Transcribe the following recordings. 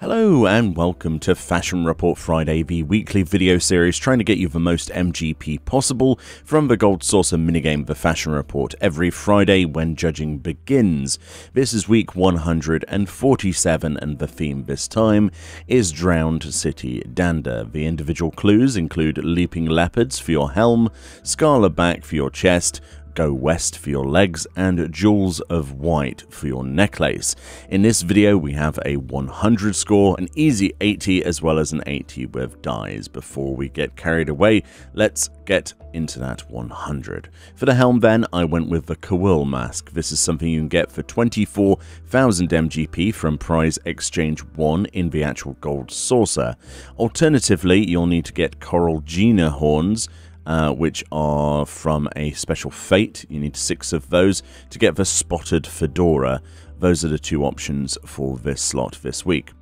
Hello and welcome to Fashion Report Friday, the weekly video series trying to get you the most MGP possible from the gold saucer minigame The Fashion Report every Friday when judging begins. This is week 147 and the theme this time is Drowned City Dander. The individual clues include Leaping Leopards for your helm, Scarlet Back for your chest, Go West for your legs and Jewels of White for your necklace. In this video we have a 100 score, an easy 80 as well as an 80 with dies. Before we get carried away, let's get into that 100. For the helm then, I went with the Kawil Mask. This is something you can get for 24,000 MGP from Prize Exchange 1 in the actual gold saucer. Alternatively, you'll need to get Coral Gina horns, uh, which are from a special fate. You need six of those to get the Spotted Fedora. Those are the two options for this slot this week.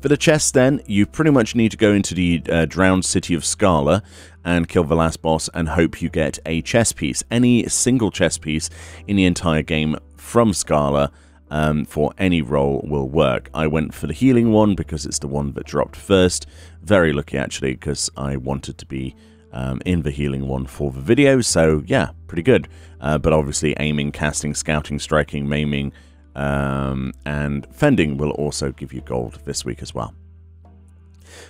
For the chest then, you pretty much need to go into the uh, drowned city of Scala and kill the last boss and hope you get a chess piece. Any single chess piece in the entire game from Scala um, for any role will work. I went for the healing one because it's the one that dropped first. Very lucky actually because I wanted to be um, in the healing one for the video, so yeah, pretty good. Uh, but obviously aiming, casting, scouting, striking, maiming, um, and fending will also give you gold this week as well.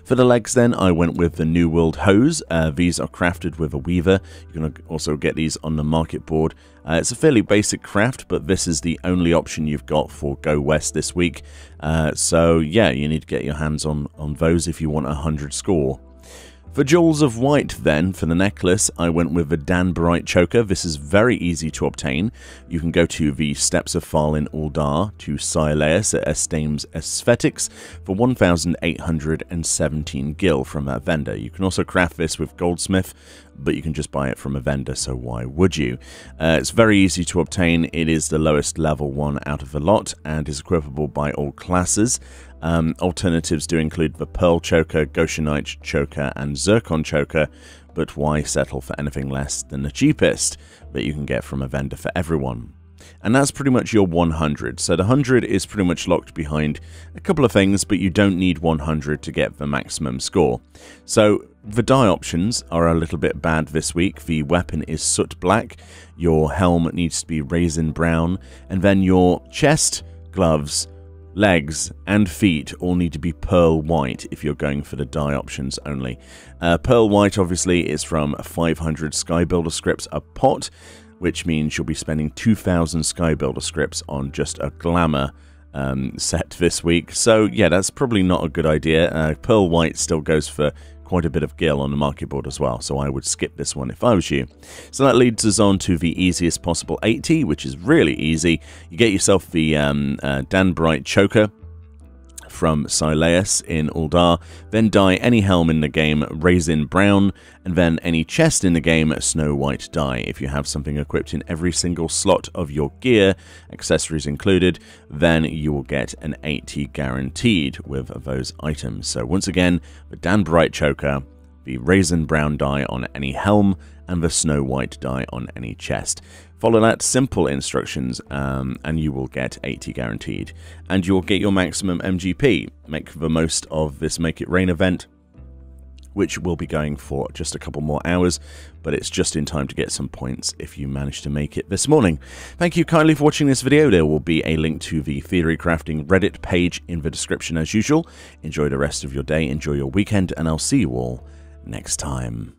For the legs then, I went with the New World Hose. Uh, these are crafted with a weaver. You can also get these on the market board. Uh, it's a fairly basic craft, but this is the only option you've got for Go West this week. Uh, so yeah, you need to get your hands on, on those if you want a 100 score. For jewels of white then, for the necklace, I went with the Bright choker. This is very easy to obtain. You can go to the Steps of Farlin Uldar to Sileus at Estames Aesthetics for 1,817 gil from that vendor. You can also craft this with goldsmith but you can just buy it from a vendor, so why would you? Uh, it's very easy to obtain. It is the lowest level one out of the lot and is equipable by all classes. Um, alternatives do include the Pearl Choker, Goshenite Choker, and Zircon Choker, but why settle for anything less than the cheapest that you can get from a vendor for everyone? and that's pretty much your 100. So the 100 is pretty much locked behind a couple of things, but you don't need 100 to get the maximum score. So the die options are a little bit bad this week. The weapon is soot black, your helm needs to be raisin brown, and then your chest, gloves, legs, and feet all need to be pearl white if you're going for the die options only. Uh, pearl white obviously is from 500 Sky Builder scripts a pot, which means you'll be spending 2,000 Skybuilder scripts on just a glamour um, set this week. So yeah, that's probably not a good idea. Uh, Pearl White still goes for quite a bit of gil on the market board as well, so I would skip this one if I was you. So that leads us on to the easiest possible 80, which is really easy. You get yourself the um, uh, Dan Bright Choker, from Silas in Uldar, then dye any helm in the game Raisin Brown, and then any chest in the game Snow White dye. If you have something equipped in every single slot of your gear, accessories included, then you will get an 80 guaranteed with those items. So once again, the Dan Bright Choker the raisin brown dye on any helm, and the snow white dye on any chest. Follow that simple instructions um, and you will get 80 guaranteed. And you'll get your maximum MGP. Make the most of this Make It Rain event, which will be going for just a couple more hours, but it's just in time to get some points if you manage to make it this morning. Thank you kindly for watching this video. There will be a link to the Theory Crafting Reddit page in the description as usual. Enjoy the rest of your day, enjoy your weekend, and I'll see you all next time.